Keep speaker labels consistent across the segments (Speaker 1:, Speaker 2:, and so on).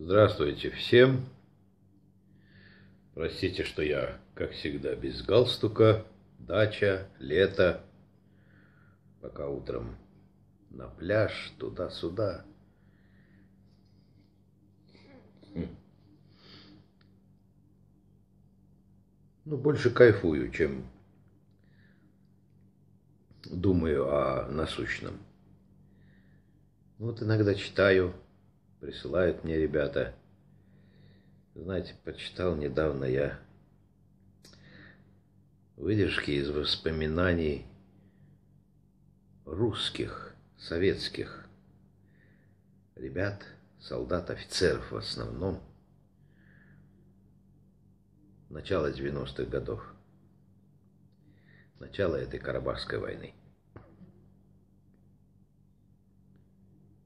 Speaker 1: Здравствуйте всем. Простите, что я, как всегда, без галстука. Дача, лето. Пока утром на пляж, туда-сюда. Ну, больше кайфую, чем думаю о насущном. Вот иногда читаю присылают мне ребята. Знаете, почитал недавно я выдержки из воспоминаний русских, советских ребят, солдат, офицеров в основном, начала 90-х годов, начала этой Карабахской войны.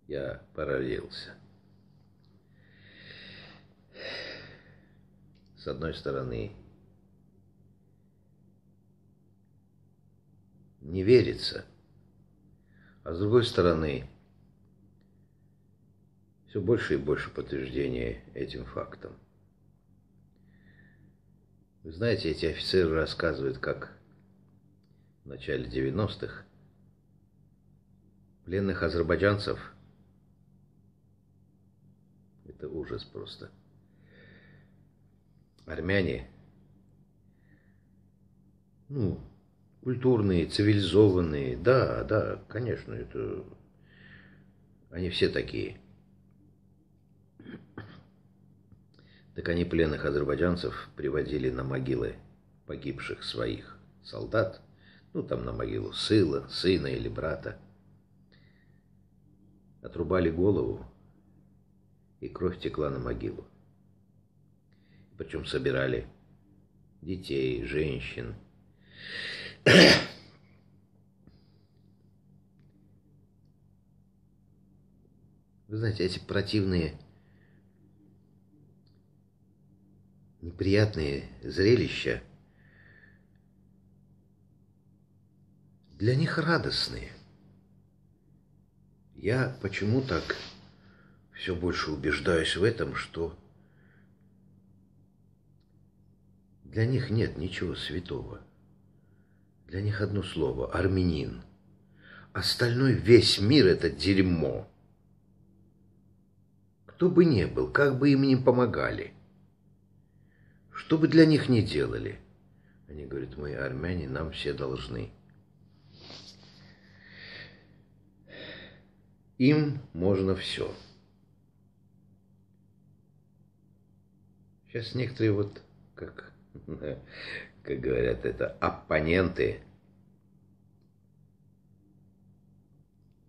Speaker 1: Я поралился. с одной стороны. Не верится. А с другой стороны, все больше и больше подтверждения этим фактом. Вы знаете, эти офицеры рассказывают, как в начале 90-х пленных азербайджанцев это ужас просто – армяне, ну, культурные, цивилизованные, да, да, конечно, это они все такие. Так они пленных азербайджанцев приводили на могилы погибших своих солдат, ну там на могилу сына, сына или брата. Отрубали голову, и кровь текла на могилу. Причем собирали детей, женщин. Вы знаете, эти противные, неприятные зрелища для них радостные. Я почему так все больше убеждаюсь в этом, что Для них нет ничего святого. Для них одно слово – армянин. Остальной весь мир – это дерьмо. Кто бы ни был, как бы им ни помогали, что бы для них ни делали, они говорят, мы армяне, нам все должны. Им можно все. Сейчас некоторые вот как как говорят это, оппоненты,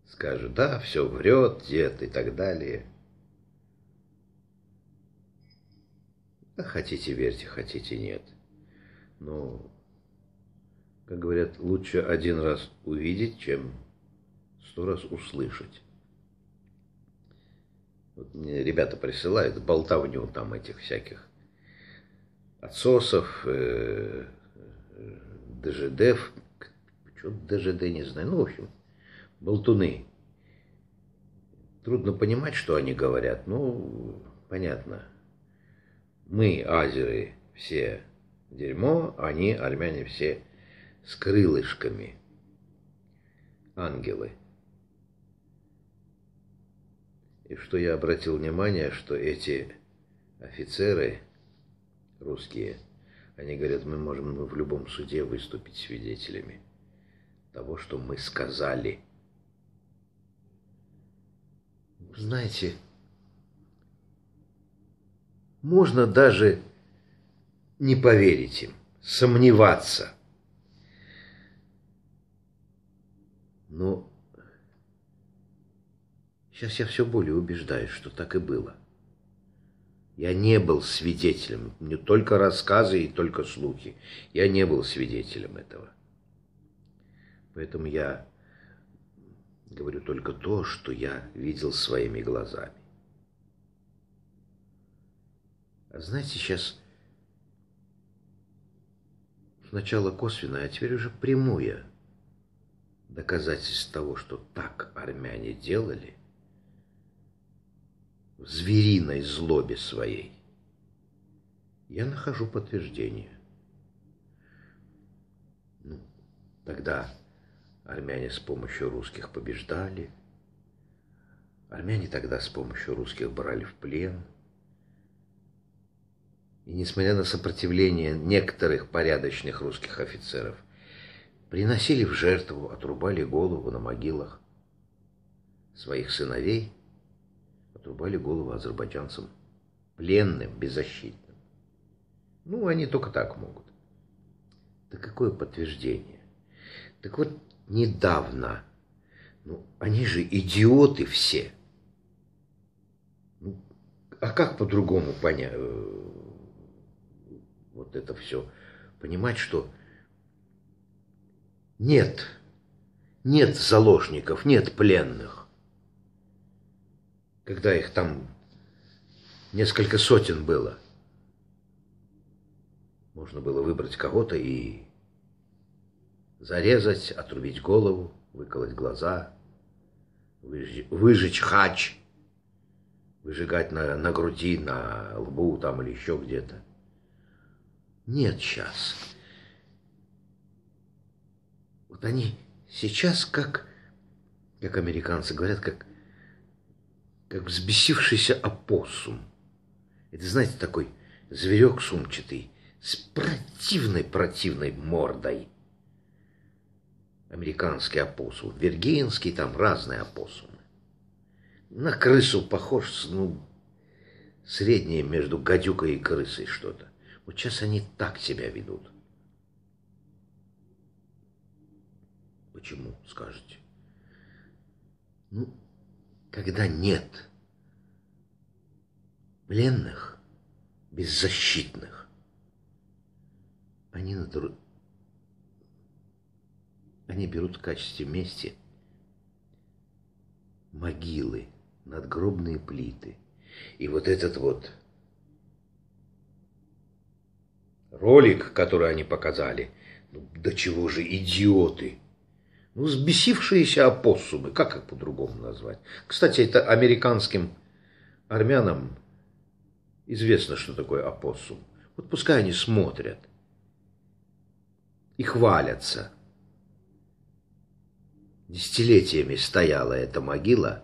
Speaker 1: скажут, да, все врет, дед и так далее. хотите верьте, хотите нет. Но, ну, как говорят, лучше один раз увидеть, чем сто раз услышать. Вот мне ребята присылают болтовню там этих всяких отсосов, э, ДЖД, почему ДЖД, не знаю, ну, в общем, болтуны. Трудно понимать, что они говорят, ну, понятно. Мы, азеры, все дерьмо, они, армяне, все с крылышками, ангелы. И что я обратил внимание, что эти офицеры – русские. Они говорят, мы можем в любом суде выступить свидетелями того, что мы сказали. Знаете, можно даже не поверить им, сомневаться. Но сейчас я все более убеждаюсь, что так и было. Я не был свидетелем, мне только рассказы и только слухи. Я не был свидетелем этого. Поэтому я говорю только то, что я видел своими глазами. А знаете, сейчас сначала косвенное, а теперь уже прямое доказательство того, что так армяне делали – в звериной злобе своей. Я нахожу подтверждение. Ну, тогда армяне с помощью русских побеждали, армяне тогда с помощью русских брали в плен. И несмотря на сопротивление некоторых порядочных русских офицеров, приносили в жертву, отрубали голову на могилах своих сыновей – отрубали головы азербайджанцам пленным, беззащитным. Ну, они только так могут. Да какое подтверждение? Так вот, недавно. Ну, они же идиоты все. Ну, а как по-другому понять э, вот это все? Понимать, что нет, нет заложников, нет пленных когда их там несколько сотен было. Можно было выбрать кого-то и зарезать, отрубить голову, выколоть глаза, выж... выжечь хач, выжигать на, на груди, на лбу там или еще где-то. Нет сейчас. Вот они сейчас как, как американцы говорят, как как взбесившийся опоссум. Это, знаете, такой зверек сумчатый с противной-противной мордой. Американский опоссум, виргинский, там разные опоссумы. На крысу похож, ну, среднее между гадюкой и крысой что-то. Вот сейчас они так себя ведут. Почему, скажете? Ну, когда нет пленных, беззащитных, они, натур... они берут в качестве мести могилы, надгробные плиты. И вот этот вот ролик, который они показали, ну, до чего же идиоты – ну, взбесившиеся опоссумы, как их по-другому назвать? Кстати, это американским армянам известно, что такое опоссум. Вот пускай они смотрят и хвалятся. Десятилетиями стояла эта могила,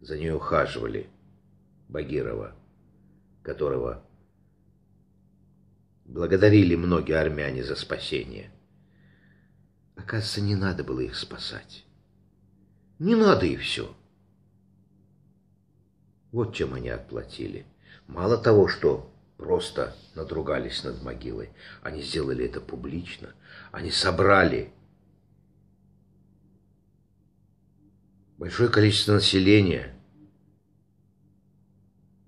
Speaker 1: за нее ухаживали Багирова, которого благодарили многие армяне за спасение. Оказывается, не надо было их спасать. Не надо и все. Вот чем они отплатили. Мало того, что просто надругались над могилой, они сделали это публично. Они собрали большое количество населения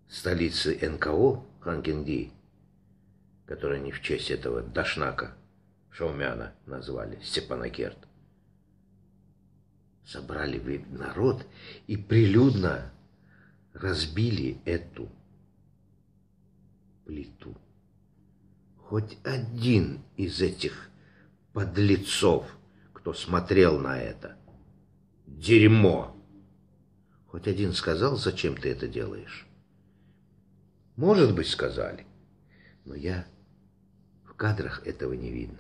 Speaker 1: столицы НКО Хангенди, которая не в честь этого Дашнака – Шаумяна назвали Степанакерт. Собрали вы народ и прилюдно разбили эту плиту. Хоть один из этих подлецов, кто смотрел на это, дерьмо. Хоть один сказал, зачем ты это делаешь? Может быть, сказали, но я в кадрах этого не видно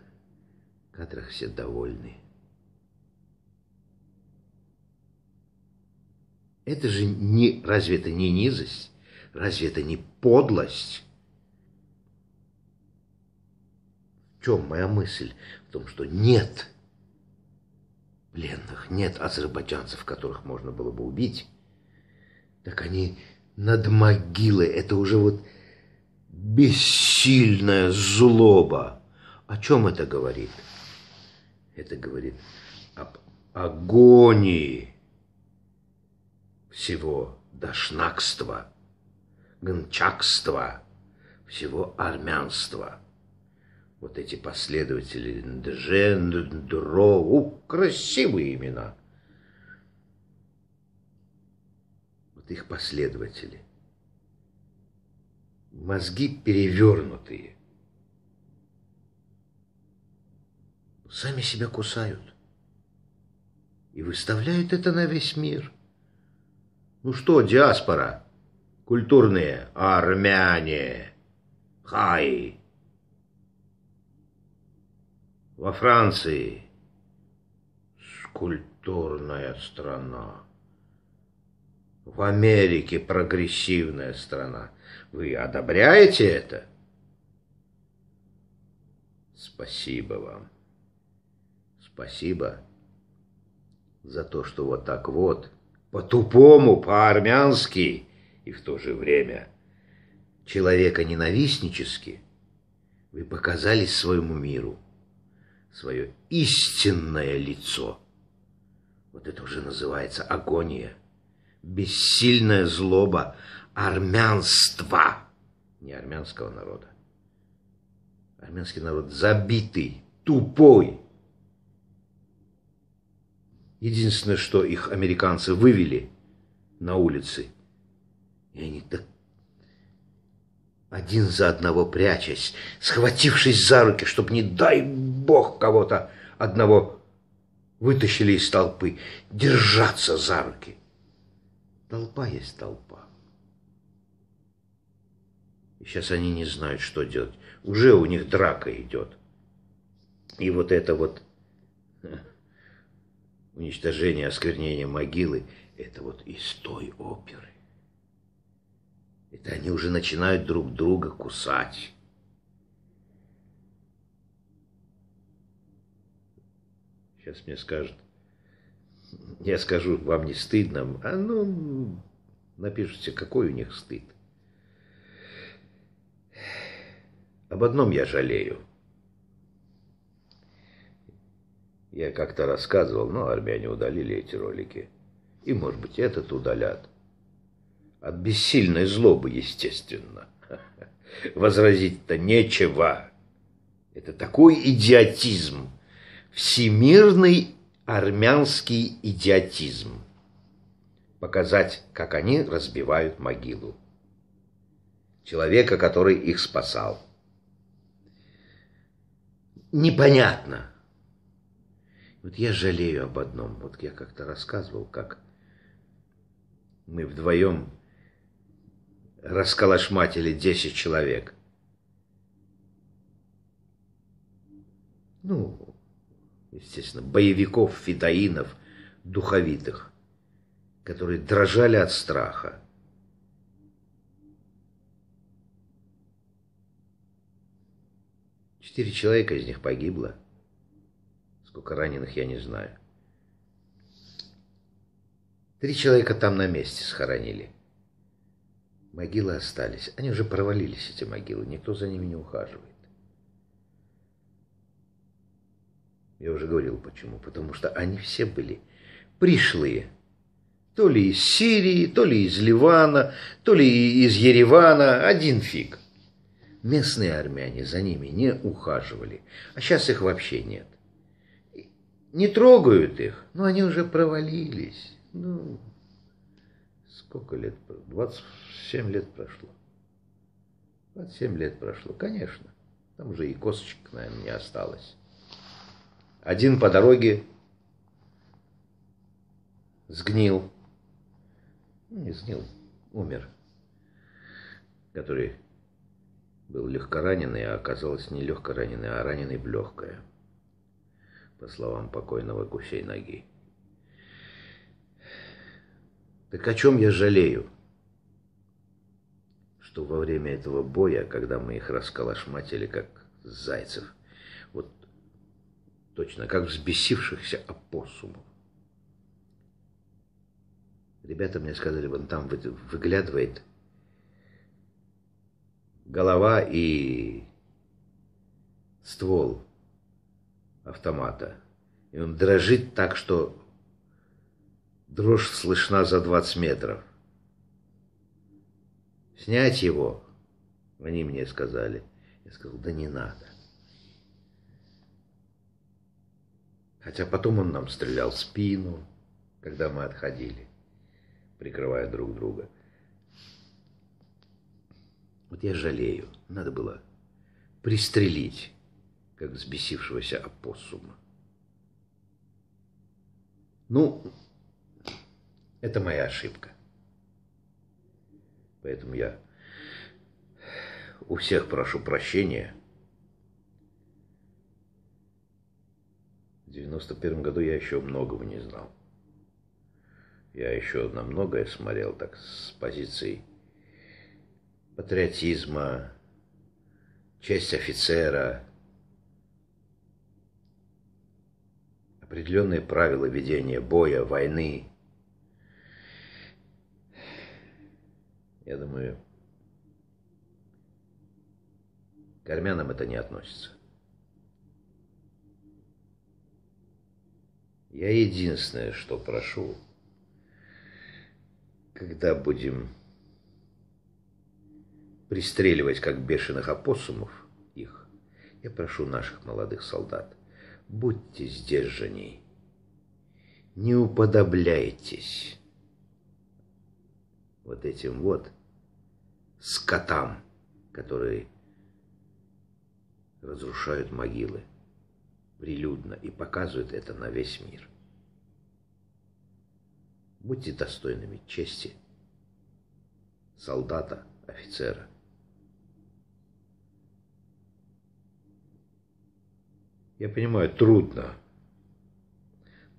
Speaker 1: которых все довольны. Это же не... Разве это не низость? Разве это не подлость? В чем моя мысль? В том, что нет пленных, нет азербайджанцев, которых можно было бы убить. Так они над могилой. Это уже вот бессильная злоба. О чем это говорит? Это говорит об агонии всего дашнакства, гончакства, всего армянства. Вот эти последователи Джен, красивые имена. Вот их последователи. Мозги перевернутые. сами себя кусают. И выставляют это на весь мир. Ну что, диаспора? Культурные армяне. Хай. Во Франции. Скульптурная страна. В Америке прогрессивная страна. Вы одобряете это? Спасибо вам. Спасибо за то, что вот так вот, по-тупому, по-армянски и в то же время человека ненавистнически вы показали своему миру свое истинное лицо. Вот это уже называется агония, бессильная злоба армянства, не армянского народа. Армянский народ забитый, тупой, Единственное, что их американцы вывели на улицы, и они так один за одного прячась, схватившись за руки, чтобы, не дай бог, кого-то одного вытащили из толпы, держаться за руки. Толпа есть толпа. И сейчас они не знают, что делать. Уже у них драка идет. И вот это вот уничтожение, осквернение могилы, это вот из той оперы. Это они уже начинают друг друга кусать. Сейчас мне скажут, я скажу, вам не стыдно, а ну, напишите, какой у них стыд. Об одном я жалею – Я как-то рассказывал, но армяне удалили эти ролики. И, может быть, этот удалят. От бессильной злобы, естественно. Возразить-то нечего. Это такой идиотизм. Всемирный армянский идиотизм. Показать, как они разбивают могилу. Человека, который их спасал. Непонятно, вот я жалею об одном. Вот я как-то рассказывал, как мы вдвоем расколошматили 10 человек. Ну, естественно, боевиков, фидаинов, духовитых, которые дрожали от страха. Четыре человека из них погибло. Сколько раненых, я не знаю. Три человека там на месте схоронили. Могилы остались. Они уже провалились, эти могилы. Никто за ними не ухаживает. Я уже говорил, почему. Потому что они все были пришлые. То ли из Сирии, то ли из Ливана, то ли из Еревана. Один фиг. Местные армяне за ними не ухаживали. А сейчас их вообще нет не трогают их, но они уже провалились. Ну, сколько лет? 27 лет прошло. 27 лет прошло, конечно. Там уже и косточек, наверное, не осталось. Один по дороге сгнил. Ну, не сгнил, умер. Который был легкораненый, а оказалось не легкораненый, а раненый в легкое по словам покойного гусей ноги. Так о чем я жалею? Что во время этого боя, когда мы их расколошматили, как зайцев, вот точно как взбесившихся опоссумов. Ребята мне сказали, вон там выглядывает голова и ствол автомата. И он дрожит так, что дрожь слышна за 20 метров. «Снять его!» — они мне сказали. Я сказал, да не надо. Хотя потом он нам стрелял в спину, когда мы отходили, прикрывая друг друга. Вот я жалею, надо было пристрелить как взбесившегося опоссума. Ну, это моя ошибка. Поэтому я у всех прошу прощения. В 91 году я еще многого не знал. Я еще на многое смотрел так с позиции патриотизма, честь офицера, определенные правила ведения боя, войны. Я думаю, к армянам это не относится. Я единственное, что прошу, когда будем пристреливать, как бешеных опоссумов, их, я прошу наших молодых солдат будьте сдержанней. Не уподобляйтесь вот этим вот скотам, которые разрушают могилы прилюдно и показывают это на весь мир. Будьте достойными чести солдата, офицера – Я понимаю, трудно.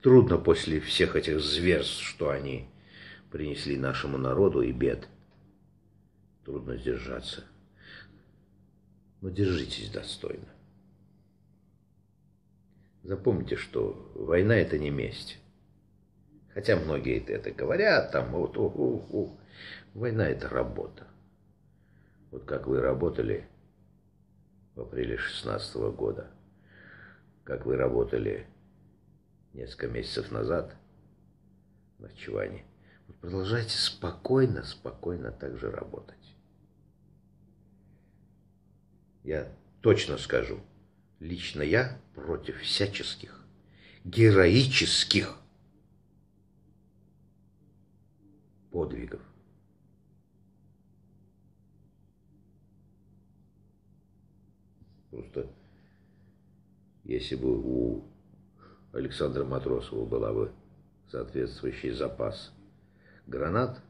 Speaker 1: Трудно после всех этих зверств, что они принесли нашему народу и бед. Трудно сдержаться. Но держитесь достойно. Запомните, что война это не месть. Хотя многие это говорят, там, вот, ух, ух, ух. Война это работа. Вот как вы работали в апреле 16 года – как вы работали несколько месяцев назад на Чуване. Вот продолжайте спокойно, спокойно так же работать. Я точно скажу, лично я против всяческих, героических подвигов. Просто если бы у Александра Матросова была бы соответствующий запас гранат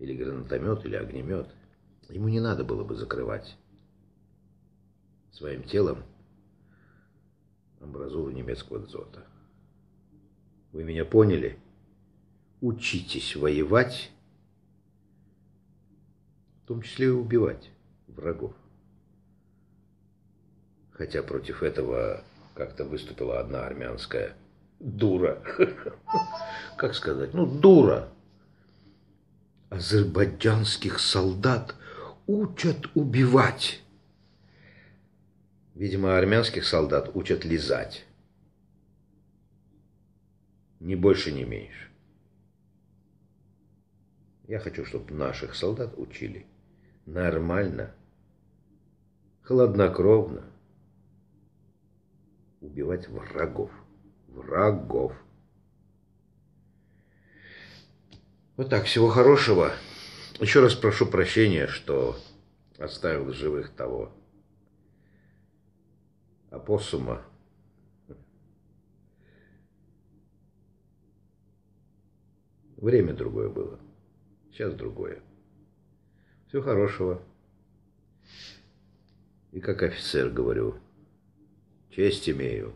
Speaker 1: или гранатомет или огнемет, ему не надо было бы закрывать своим телом амбразуру немецкого дзота. Вы меня поняли? Учитесь воевать, в том числе и убивать врагов хотя против этого как-то выступила одна армянская дура. Как сказать? Ну, дура. Азербайджанских солдат учат убивать. Видимо, армянских солдат учат лизать. Ни больше, ни меньше. Я хочу, чтобы наших солдат учили нормально, хладнокровно, убивать врагов. Врагов. Вот так, всего хорошего. Еще раз прошу прощения, что оставил живых того опоссума. Время другое было. Сейчас другое. Всего хорошего. И как офицер говорю, este e-mail.